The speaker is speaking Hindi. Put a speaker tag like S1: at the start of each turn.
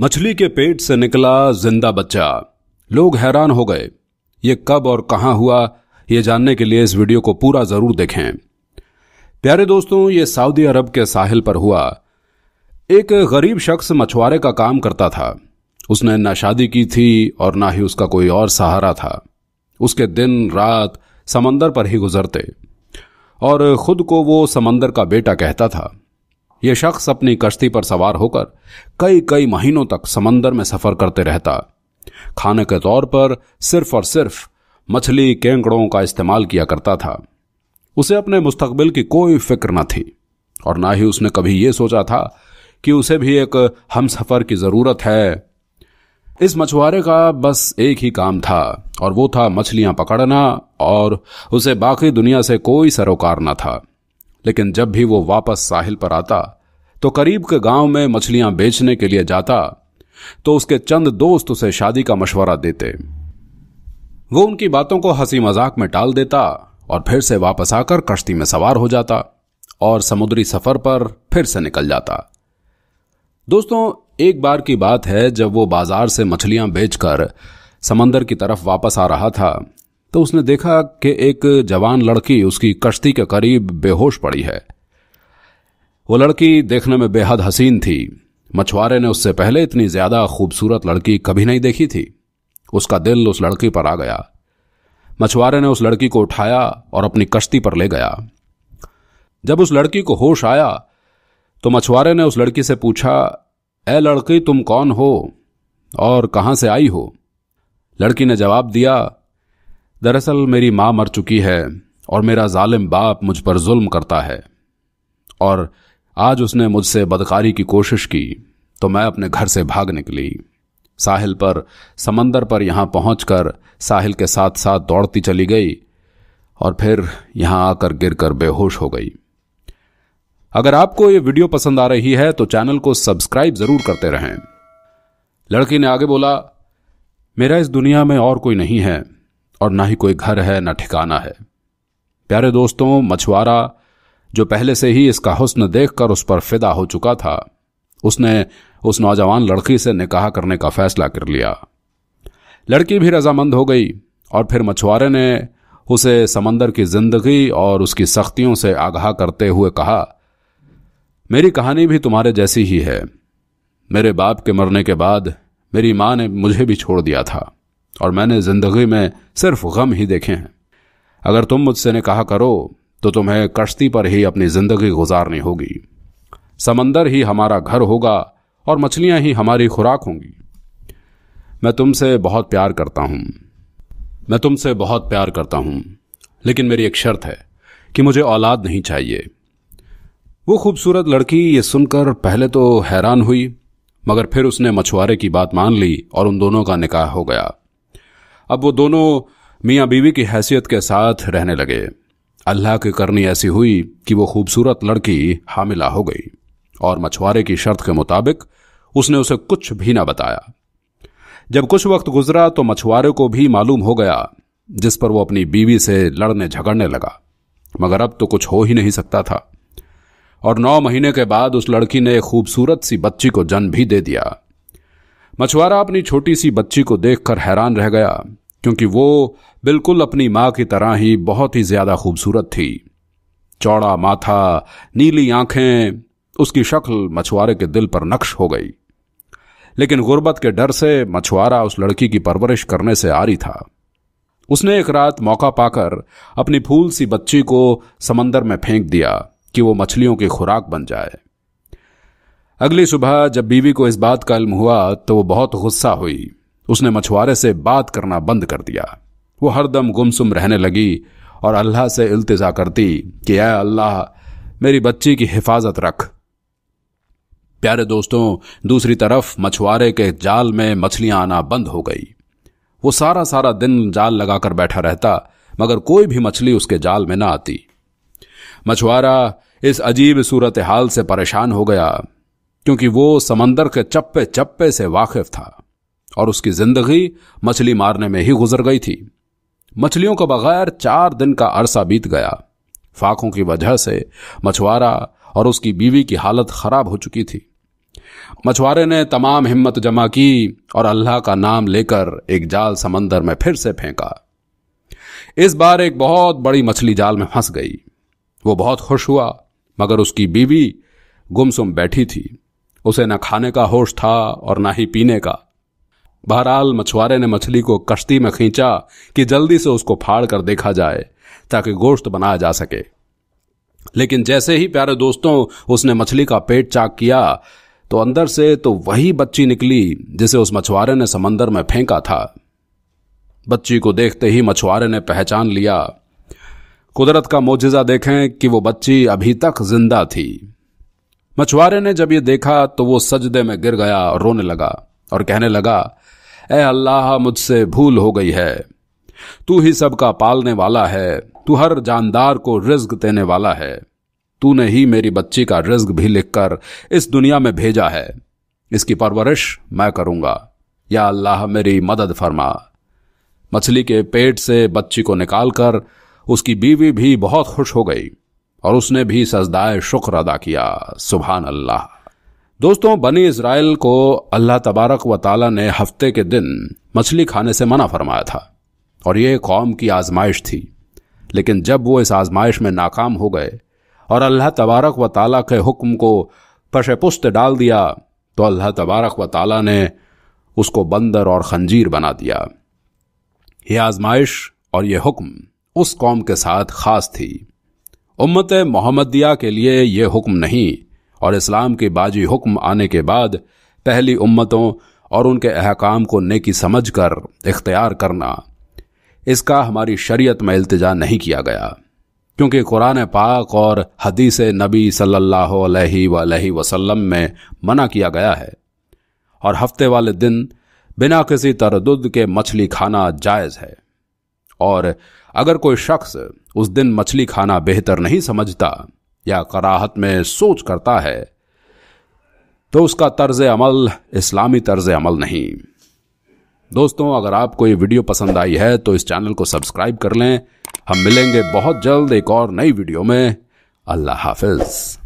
S1: मछली के पेट से निकला जिंदा बच्चा लोग हैरान हो गए ये कब और कहाँ हुआ ये जानने के लिए इस वीडियो को पूरा जरूर देखें प्यारे दोस्तों ये सऊदी अरब के साहिल पर हुआ एक गरीब शख्स मछुआरे का काम करता था उसने ना शादी की थी और ना ही उसका कोई और सहारा था उसके दिन रात समंदर पर ही गुजरते और खुद को वो समंदर का बेटा कहता था यह शख्स अपनी कश्ती पर सवार होकर कई कई महीनों तक समंदर में सफर करते रहता खाने के तौर पर सिर्फ और सिर्फ मछली केंकड़ों का इस्तेमाल किया करता था उसे अपने मुस्तकबिल की कोई फिक्र न थी और ना ही उसने कभी यह सोचा था कि उसे भी एक हम सफ़र की ज़रूरत है इस मछुआरे का बस एक ही काम था और वो था मछलियां पकड़ना और उसे बाकी दुनिया से कोई सरोकार न था लेकिन जब भी वो वापस साहिल पर आता तो करीब के गांव में मछलियां बेचने के लिए जाता तो उसके चंद दोस्त उसे शादी का मशवरा देते वो उनकी बातों को हंसी मजाक में टाल देता और फिर से वापस आकर कश्ती में सवार हो जाता और समुद्री सफर पर फिर से निकल जाता दोस्तों एक बार की बात है जब वो बाजार से मछलियां बेचकर समंदर की तरफ वापस आ रहा था तो उसने देखा कि एक जवान लड़की उसकी कश्ती के करीब बेहोश पड़ी है वो लड़की देखने में बेहद हसीन थी मछुआरे ने उससे पहले इतनी ज्यादा खूबसूरत लड़की कभी नहीं देखी थी उसका दिल उस लड़की पर आ गया मछुआरे ने उस लड़की को उठाया और अपनी कश्ती पर ले गया जब उस लड़की को होश आया तो मछुआरे ने उस लड़की से पूछा ए लड़की तुम कौन हो और कहां से आई हो लड़की ने जवाब दिया दरअसल मेरी माँ मर चुकी है और मेरा जालिम बाप मुझ पर जुल्म करता है और आज उसने मुझसे बदकारी की कोशिश की तो मैं अपने घर से भाग निकली साहिल पर समंदर पर यहाँ पहुँच कर साहिल के साथ साथ दौड़ती चली गई और फिर यहाँ आकर गिर कर बेहोश हो गई अगर आपको ये वीडियो पसंद आ रही है तो चैनल को सब्सक्राइब ज़रूर करते रहें लड़की ने आगे बोला मेरा इस दुनिया में और कोई नहीं है और ना ही कोई घर है ना ठिकाना है प्यारे दोस्तों मछुआरा जो पहले से ही इसका हुस्न देखकर उस पर फिदा हो चुका था उसने उस नौजवान लड़की से निकाह करने का फैसला कर लिया लड़की भी रजामंद हो गई और फिर मछुआरे ने उसे समंदर की जिंदगी और उसकी सख्तियों से आगाह करते हुए कहा मेरी कहानी भी तुम्हारे जैसी ही है मेरे बाप के मरने के बाद मेरी माँ ने मुझे भी छोड़ दिया था और मैंने जिंदगी में सिर्फ गम ही देखे हैं अगर तुम मुझसे ने कहा करो तो तुम्हें कश्ती पर ही अपनी जिंदगी गुजारनी होगी समंदर ही हमारा घर होगा और मछलियां ही हमारी खुराक होंगी मैं तुमसे बहुत प्यार करता हूं मैं तुमसे बहुत प्यार करता हूं लेकिन मेरी एक शर्त है कि मुझे औलाद नहीं चाहिए वो खूबसूरत लड़की ये सुनकर पहले तो हैरान हुई मगर फिर उसने मछुआरे की बात मान ली और उन दोनों का निकाह हो गया अब वो दोनों मियाँ बीवी की हैसियत के साथ रहने लगे अल्लाह की करनी ऐसी हुई कि वो खूबसूरत लड़की हामिला हो गई और मछुआरे की शर्त के मुताबिक उसने उसे कुछ भी ना बताया जब कुछ वक्त गुजरा तो मछुआरे को भी मालूम हो गया जिस पर वो अपनी बीवी से लड़ने झगड़ने लगा मगर अब तो कुछ हो ही नहीं सकता था और नौ महीने के बाद उस लड़की ने खूबसूरत सी बच्ची को जन्म भी दे दिया मछुआरा अपनी छोटी सी बच्ची को देखकर हैरान रह गया क्योंकि वो बिल्कुल अपनी माँ की तरह ही बहुत ही ज्यादा खूबसूरत थी चौड़ा माथा नीली आंखें उसकी शक्ल मछुआरे के दिल पर नक्श हो गई लेकिन गुर्बत के डर से मछुआरा उस लड़की की परवरिश करने से आरी था उसने एक रात मौका पाकर अपनी फूल सी बच्ची को समंदर में फेंक दिया कि वो मछलियों की खुराक बन जाए अगली सुबह जब बीवी को इस बात का इल्म हुआ तो वो बहुत गुस्सा हुई उसने मछुआरे से बात करना बंद कर दिया वो हरदम गुमसुम रहने लगी और अल्लाह से इल्तजा करती कि अः अल्लाह मेरी बच्ची की हिफाजत रख प्यारे दोस्तों दूसरी तरफ मछुआरे के जाल में मछलियां आना बंद हो गई वो सारा सारा दिन जाल लगाकर बैठा रहता मगर कोई भी मछली उसके जाल में ना आती मछुआरा इस अजीब सूरत हाल से परेशान हो गया क्योंकि वो समंदर के चप्पे चप्पे से वाकिफ था और उसकी जिंदगी मछली मारने में ही गुजर गई थी मछलियों के बगैर चार दिन का अरसा बीत गया फाकों की वजह से मछुआरा और उसकी बीवी की हालत खराब हो चुकी थी मछुआरे ने तमाम हिम्मत जमा की और अल्लाह का नाम लेकर एक जाल समंदर में फिर से फेंका इस बार एक बहुत बड़ी मछली जाल में फंस गई वो बहुत खुश हुआ मगर उसकी बीवी गुमसुम बैठी थी उसे न खाने का होश था और ना ही पीने का बहरहाल मछुआरे ने मछली को कश्ती में खींचा कि जल्दी से उसको फाड़ कर देखा जाए ताकि गोश्त बनाया जा सके लेकिन जैसे ही प्यारे दोस्तों उसने मछली का पेट चाक किया तो अंदर से तो वही बच्ची निकली जिसे उस मछुआरे ने समंदर में फेंका था बच्ची को देखते ही मछुआरे ने पहचान लिया कुदरत का मोजिजा देखें कि वो बच्ची अभी तक जिंदा थी मछुआरे ने जब ये देखा तो वो सजदे में गिर गया और रोने लगा और कहने लगा ए अल्लाह मुझसे भूल हो गई है तू ही सबका पालने वाला है तू हर जानदार को रिज्क देने वाला है तूने ही मेरी बच्ची का रिज्क भी लिखकर इस दुनिया में भेजा है इसकी परवरिश मैं करूंगा या अल्लाह मेरी मदद फरमा मछली के पेट से बच्ची को निकालकर उसकी बीवी भी बहुत खुश हो गई और उसने भी सजदाय शुक्र अदा किया सुबह अल्लाह दोस्तों बनी इसराइल को अल्लाह तबारक व तला ने हफ्ते के दिन मछली खाने से मना फरमाया था और यह कौम की आजमाइश थी लेकिन जब वो इस आजमाइश में नाकाम हो गए और अल्लाह तबारक व तला के हुक्म को पशेपुस्त डाल दिया तो अल्लाह तबारक व ताली ने उसको बंदर और खंजीर बना दिया यह आजमाइश और यह हुक्म उस कौम के साथ खास थी उम्मत मोहम्मदिया के लिए ये हुक्म नहीं और इस्लाम के बाजी हुक्म आने के बाद पहली उम्मतों और उनके अहकाम को नेकी समझ कर इख्तियार करना इसका हमारी शरीयत में अल्तजा नहीं किया गया क्योंकि कुरान पाक और हदीस नबी सल्लल्लाहु अलैहि वलैहि वसल्लम में मना किया गया है और हफ्ते वाले दिन बिना किसी तरदुद के मछली खाना जायज़ है और अगर कोई शख्स उस दिन मछली खाना बेहतर नहीं समझता या कराहत में सोच करता है तो उसका तर्ज अमल इस्लामी तर्ज अमल नहीं दोस्तों अगर आपको ये वीडियो पसंद आई है तो इस चैनल को सब्सक्राइब कर लें हम मिलेंगे बहुत जल्द एक और नई वीडियो में अल्लाह हाफिज़